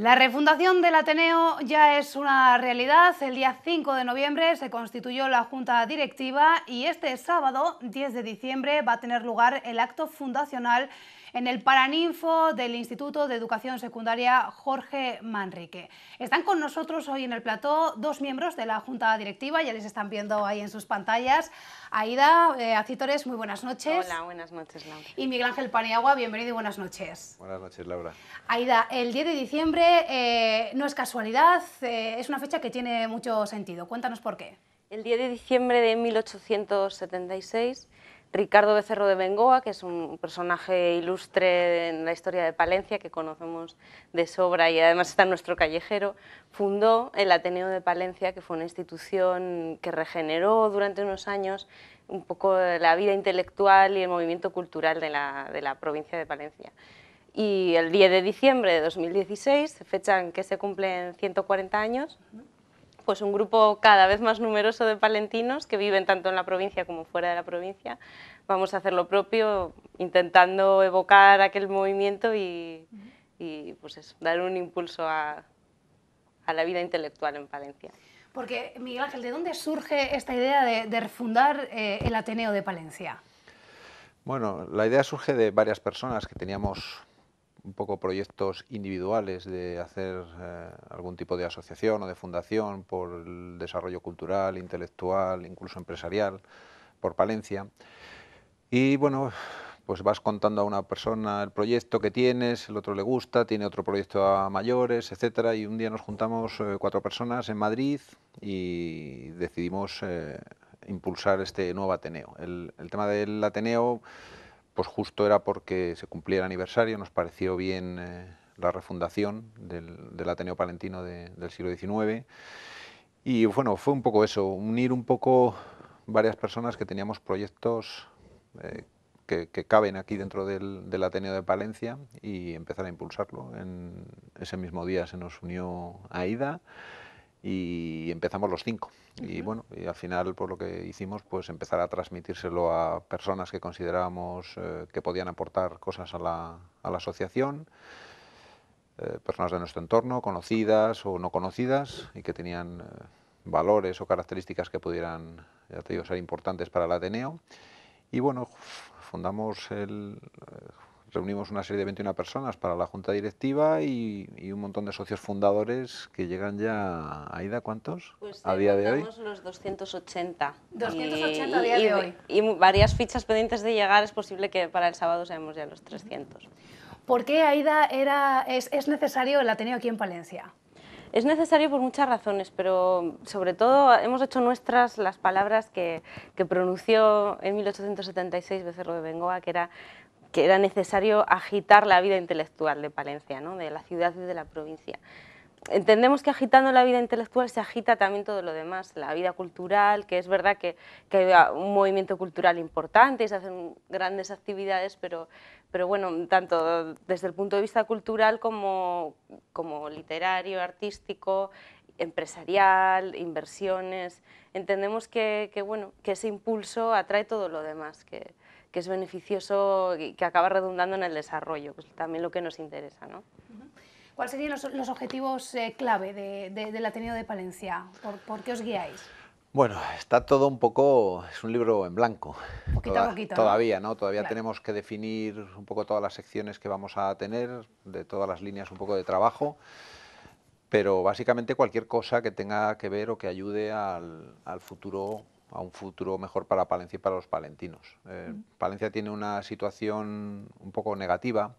La refundación del Ateneo ya es una realidad. El día 5 de noviembre se constituyó la Junta Directiva y este sábado, 10 de diciembre, va a tener lugar el acto fundacional en el Paraninfo del Instituto de Educación Secundaria Jorge Manrique. Están con nosotros hoy en el plató dos miembros de la Junta Directiva, ya les están viendo ahí en sus pantallas. Aida eh, Acitores, muy buenas noches. Hola, buenas noches, Laura. Y Miguel Ángel Paniagua, bienvenido y buenas noches. Buenas noches, Laura. Aida, el 10 de diciembre eh, no es casualidad, eh, es una fecha que tiene mucho sentido. Cuéntanos por qué. El 10 de diciembre de 1876 Ricardo Becerro de Bengoa, que es un personaje ilustre en la historia de Palencia, que conocemos de sobra y además está en nuestro callejero, fundó el Ateneo de Palencia, que fue una institución que regeneró durante unos años un poco la vida intelectual y el movimiento cultural de la, de la provincia de Palencia y el 10 de diciembre de 2016, fecha en que se cumplen 140 años, pues un grupo cada vez más numeroso de palentinos que viven tanto en la provincia como fuera de la provincia. Vamos a hacer lo propio, intentando evocar aquel movimiento y, pues dar un impulso a, la vida intelectual en Palencia. Porque, Miguel Ángel, ¿de dónde surge esta idea de, refundar eh, el Ateneo de Palencia? Bueno, la idea surge de varias personas que teníamos un poco proyectos individuales de hacer eh, algún tipo de asociación o de fundación por el desarrollo cultural, intelectual, incluso empresarial, por Palencia. Y bueno, pues vas contando a una persona el proyecto que tienes, el otro le gusta, tiene otro proyecto a mayores, etcétera, y un día nos juntamos eh, cuatro personas en Madrid y decidimos eh, impulsar este nuevo Ateneo. el tema del Ateneo pues justo era porque se cumplía el aniversario, nos pareció bien eh, la refundación del, Ateneo Palentino del siglo XIX. Y bueno, fue un poco eso, unir un poco varias personas que teníamos proyectos eh, que, caben aquí dentro del, del, Ateneo de Palencia y empezar a impulsarlo. En ese mismo día se nos unió Aida y empezamos los cinco. Y bueno, y al final por pues, lo que hicimos pues empezar a transmitírselo a personas que considerábamos eh, que podían aportar cosas a la, asociación, eh, personas de nuestro entorno, conocidas o no conocidas y que tenían eh, valores o características que pudieran, ya te ser importantes para el Ateneo. Y bueno, fundamos el reunimos una serie de 21 personas para la junta directiva y, un montón de socios fundadores que llegan ya, Aida, ¿cuántos? Pues a día de hoy. los 280. 280 y, a día de hoy. Y varias fichas pendientes de llegar, es posible que para el sábado seamos ya los 300. ¿Por qué Aida era, es, es necesario la Ateneo aquí en Palencia? Es necesario por muchas razones, pero sobre todo hemos hecho nuestras las palabras que, que pronunció en 1876 Becerro de Bengoa, que era que era necesario agitar la vida intelectual de Palencia, de la ciudad y de la provincia. Entendemos que agitando la vida intelectual se agita también todo lo demás, la vida cultural, que es verdad que, hay un movimiento cultural importante y se hacen grandes actividades, pero, bueno, tanto desde el punto de vista cultural como, literario, artístico, empresarial, inversiones, entendemos que, bueno, que ese impulso atrae todo lo demás, que, que es beneficioso y que acaba redundando en el desarrollo, que también lo que nos interesa. ¿no? ¿Cuáles serían los, objetivos eh, clave de, del Ateneo de Palencia? ¿Por, qué os guiáis? Bueno, está todo un poco, es un libro en blanco. Poquito a poquito. Todavía, ¿no? Todavía tenemos que definir un poco todas las secciones que vamos a tener, de todas las líneas un poco de trabajo pero básicamente cualquier cosa que tenga que ver o que ayude al futuro a un futuro mejor para Palencia y para los palentinos. Eh, Palencia tiene una situación un poco negativa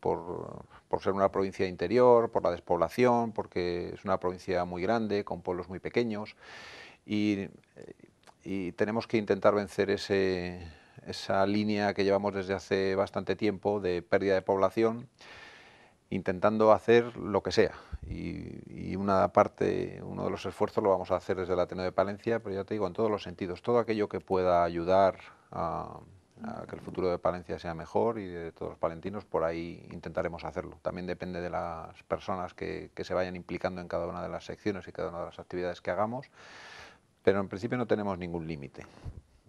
por, ser una provincia interior, por la despoblación, porque es una provincia muy grande, con pueblos muy pequeños, y, tenemos que intentar vencer esa línea que llevamos desde hace bastante tiempo de pérdida de población, intentando hacer lo que sea, y, una parte, uno de los esfuerzos lo vamos a hacer desde el Ateneo de Palencia, pero ya te digo, en todos los sentidos, todo aquello que pueda ayudar a, que el futuro de Palencia sea mejor y de todos los palentinos, por ahí intentaremos hacerlo. También depende de las personas que, se vayan implicando en cada una de las secciones y cada una de las actividades que hagamos, pero en principio no tenemos ningún límite.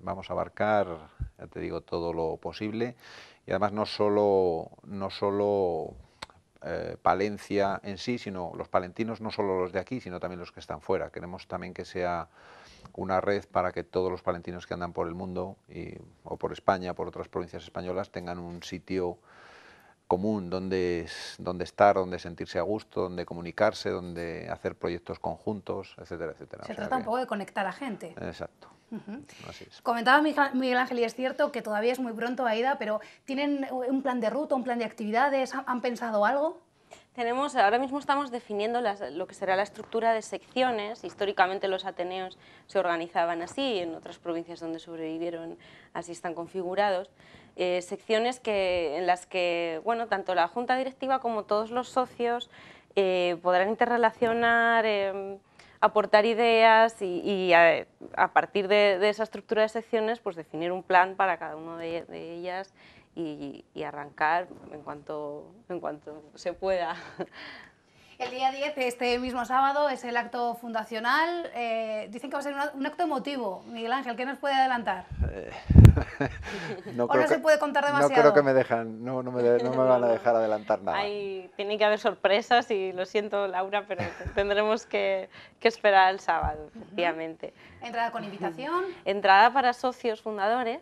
Vamos a abarcar, ya te digo, todo lo posible y además no solo, no solo eh, Palencia en sí, sino los palentinos, no solo los de aquí, sino también los que están fuera. Queremos también que sea una red para que todos los palentinos que andan por el mundo y, o por España, por otras provincias españolas, tengan un sitio común donde, donde estar, donde sentirse a gusto, donde comunicarse, donde hacer proyectos conjuntos, etcétera, etcétera. Se trata un poco de conectar a gente. Exacto. Comentaba Miguel Ángel, y es cierto que todavía es muy pronto, Aida, pero ¿tienen un plan de ruta, un plan de actividades? ¿Han pensado algo? Tenemos, ahora mismo estamos definiendo lo que será la estructura de secciones. Históricamente los Ateneos se organizaban así, en otras provincias donde sobrevivieron así están configurados. Eh, secciones que, en las que bueno, tanto la Junta Directiva como todos los socios eh, podrán interrelacionar... Eh, aportar ideas y, eh, a, partir de, esa estructura de secciones, pues definir un plan para cada una de, ellas y, y, arrancar en cuanto, en cuanto se pueda. El día 10, este mismo sábado, es el acto fundacional. Eh, dicen que va a ser un, acto emotivo. Miguel Ángel, ¿qué nos puede adelantar? Eh, no, se puede contar demasiado? No creo que me dejan, no, me, van a dejar adelantar nada. Hay, tiene que haber sorpresas y lo siento, Laura, pero tendremos que, esperar el sábado, efectivamente. ¿Entrada con invitación? Entrada para socios fundadores,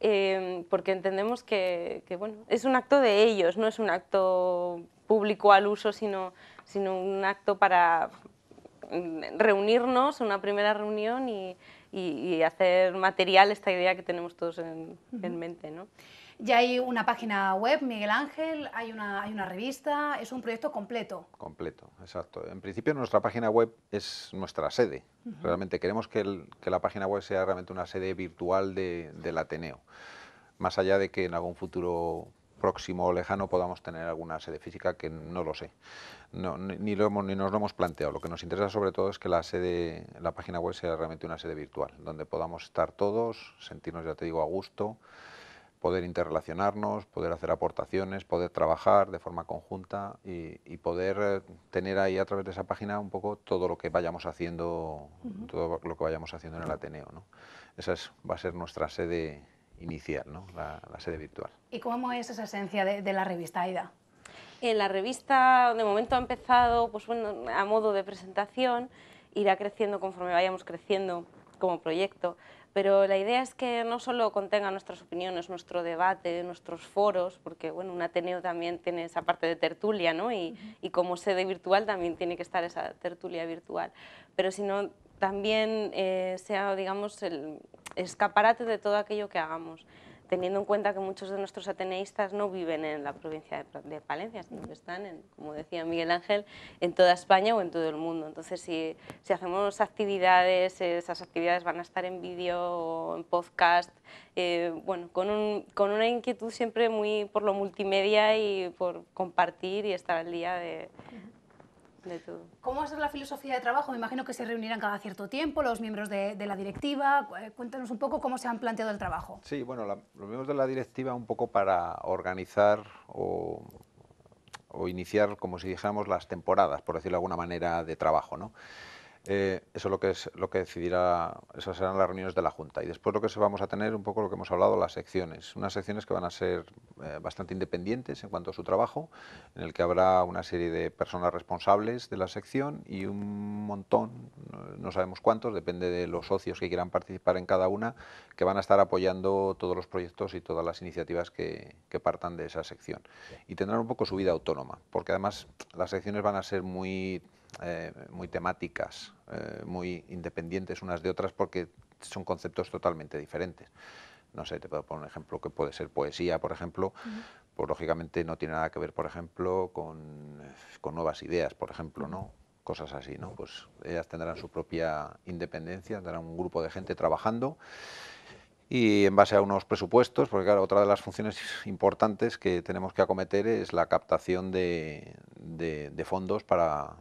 eh, porque entendemos que, bueno, es un acto de ellos, no es un acto público al uso, sino, sino un acto para reunirnos, una primera reunión y, hacer material esta idea que tenemos todos en, mente. Ya hay una página web, Miguel Ángel, hay una, hay una revista, es un proyecto completo. Completo, exacto. En principio nuestra página web es nuestra sede. Realmente queremos que, la página web sea realmente una sede virtual del Ateneo. Más allá de que en algún futuro próximo o lejano podamos tener alguna sede física que no lo sé. ni, lo ni nos lo hemos planteado. Lo que nos interesa sobre todo es que la sede, la página web sea realmente una sede virtual, donde podamos estar todos, sentirnos, ya te digo, a gusto, poder interrelacionarnos, poder hacer aportaciones, poder trabajar de forma conjunta y, poder eh, tener ahí a través de esa página un poco todo lo que vayamos haciendo, todo lo que vayamos haciendo en el Ateneo. Esa va a ser nuestra sede iniciar, ¿no? la, sede virtual. ¿Y cómo es esa esencia de, la revista AIDA? En la revista, de momento ha empezado pues, bueno, a modo de presentación, irá creciendo conforme vayamos creciendo como proyecto, pero la idea es que no solo contenga nuestras opiniones, nuestro debate, nuestros foros, porque bueno, un Ateneo también tiene esa parte de tertulia, ¿no? y, como sede virtual también tiene que estar esa tertulia virtual, pero sino también eh, sea, digamos, el, escaparate de todo aquello que hagamos teniendo en cuenta que muchos de nuestros ateneístas no viven en la provincia de, Palencia, sino que están, en, como decía Miguel Ángel, en toda España o en todo el mundo. Entonces, si, hacemos actividades, esas actividades van a estar en vídeo o en podcast, eh, bueno, con, con, una inquietud siempre muy por lo multimedia y por compartir y estar al día de, ¿Cómo va ¿Cómo es la filosofía de trabajo? Me imagino que se reunirán cada cierto tiempo los miembros de, la directiva. Eh, cuéntanos un poco cómo se han planteado el trabajo. Sí, bueno, los miembros de la directiva un poco para organizar o, o iniciar, como si dijéramos, las temporadas, por decirlo de alguna manera, de trabajo, ¿no? Eh, eso es lo que, es, lo que decidirá, esas serán las reuniones de la Junta. Y después lo que se vamos a tener, un poco lo que hemos hablado, las secciones. Unas secciones que van a ser eh, bastante independientes en cuanto a su trabajo, en el que habrá una serie de personas responsables de la sección y un montón, no sabemos cuántos, depende de los socios que quieran participar en cada una, que van a estar apoyando todos los proyectos y todas las iniciativas que partan de esa sección. Y tendrán un poco su vida autónoma, porque además las secciones van a ser muy eh, muy temáticas, eh, muy independientes unas de otras porque son conceptos totalmente diferentes. No sé, te puedo poner un ejemplo que puede ser poesía, por ejemplo, pues lógicamente no tiene nada que ver, por ejemplo, con, nuevas ideas, por ejemplo, ¿no? Cosas así, ¿no? Pues ellas tendrán su propia independencia, tendrán un grupo de gente trabajando y en base a unos presupuestos, porque claro, otra de las funciones importantes que tenemos que acometer es la captación de fondos para,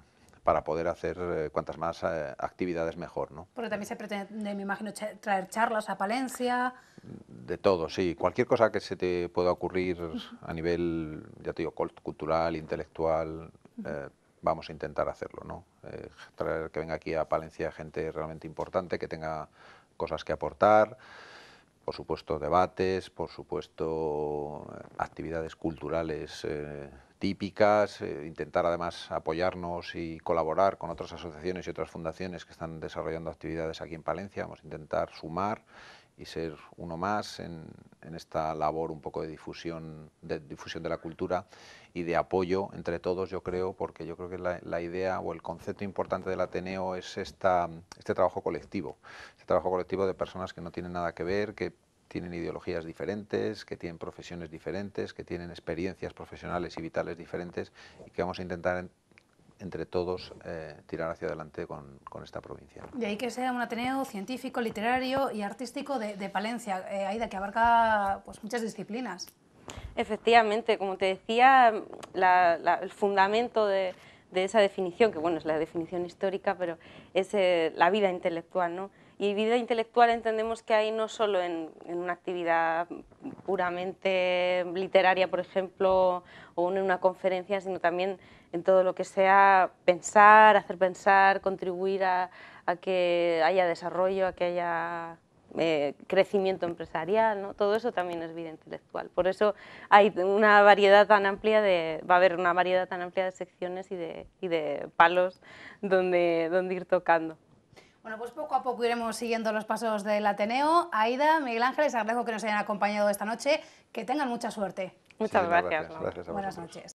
para poder hacer eh, cuantas más eh, actividades mejor. ¿no? Porque también se pretende, me imagino, traer charlas a Palencia. Mm, de todo, sí. Cualquier cosa que se te pueda ocurrir a nivel, ya te digo, cultural, intelectual, eh, vamos a intentar hacerlo. ¿no? traer que venga aquí a Palencia gente realmente importante, que tenga cosas que aportar por supuesto debates, por supuesto actividades culturales típicas, eh, intentar además apoyarnos y colaborar con otras asociaciones y otras fundaciones que están desarrollando actividades aquí en Palencia, vamos a intentar sumar y ser uno más en, esta labor un poco de difusión, de difusión de la cultura y de apoyo entre todos, yo creo, porque yo creo que la, idea o el concepto importante del Ateneo es esta, este trabajo colectivo, este trabajo colectivo de personas que no tienen nada que ver, que tienen ideologías diferentes, que tienen profesiones diferentes, que tienen experiencias profesionales y vitales diferentes y que vamos a intentar entre todos eh, tirar hacia adelante con, esta provincia. Y De ahí que sea un ateneo científico, literario y artístico de, Palencia, eh, Aida, que abarca pues, muchas disciplinas. Efectivamente, como te decía, el fundamento de, de esa definición, que bueno, es la definición histórica, pero es eh, la vida intelectual, ¿no? Y vida intelectual entendemos que hay no solo en, una actividad puramente literaria, por ejemplo, o en una conferencia, sino también en todo lo que sea pensar, hacer pensar, contribuir a, a que haya desarrollo, a que haya eh, crecimiento empresarial, ¿no? todo eso también es vida intelectual. Por eso hay una variedad tan amplia de, va a haber una variedad tan amplia de secciones y de, y de palos donde, donde ir tocando. Bueno, pues poco a poco iremos siguiendo los pasos del Ateneo. Aida, Miguel Ángel, les agradezco que nos hayan acompañado esta noche. Que tengan mucha suerte. Muchas gracias. Buenas noches.